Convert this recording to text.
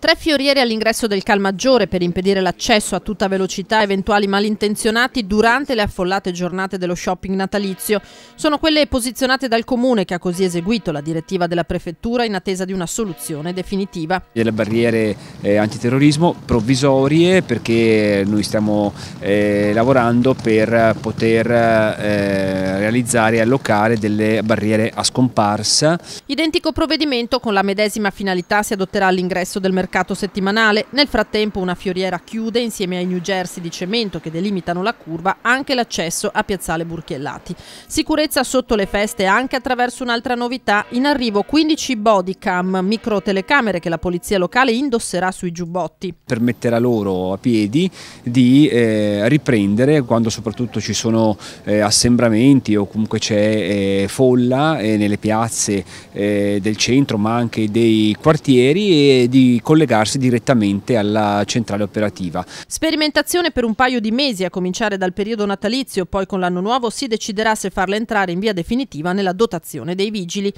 Tre fioriere all'ingresso del Calmaggiore per impedire l'accesso a tutta velocità a eventuali malintenzionati durante le affollate giornate dello shopping natalizio. Sono quelle posizionate dal Comune che ha così eseguito la direttiva della Prefettura in attesa di una soluzione definitiva. Delle barriere eh, antiterrorismo provvisorie perché noi stiamo eh, lavorando per poter eh, realizzare e allocare delle barriere a scomparsa. Identico provvedimento con la medesima finalità si adotterà all'ingresso del mercato mercato settimanale. Nel frattempo una fioriera chiude insieme ai New Jersey di cemento che delimitano la curva anche l'accesso a Piazzale Burchiellati. Sicurezza sotto le feste anche attraverso un'altra novità, in arrivo 15 body cam, micro telecamere che la polizia locale indosserà sui giubbotti. Permetterà loro a piedi di eh, riprendere quando soprattutto ci sono eh, assembramenti o comunque c'è eh, folla eh, nelle piazze eh, del centro ma anche dei quartieri e di collegare collegarsi direttamente alla centrale operativa. Sperimentazione per un paio di mesi a cominciare dal periodo natalizio, poi con l'anno nuovo si deciderà se farla entrare in via definitiva nella dotazione dei vigili.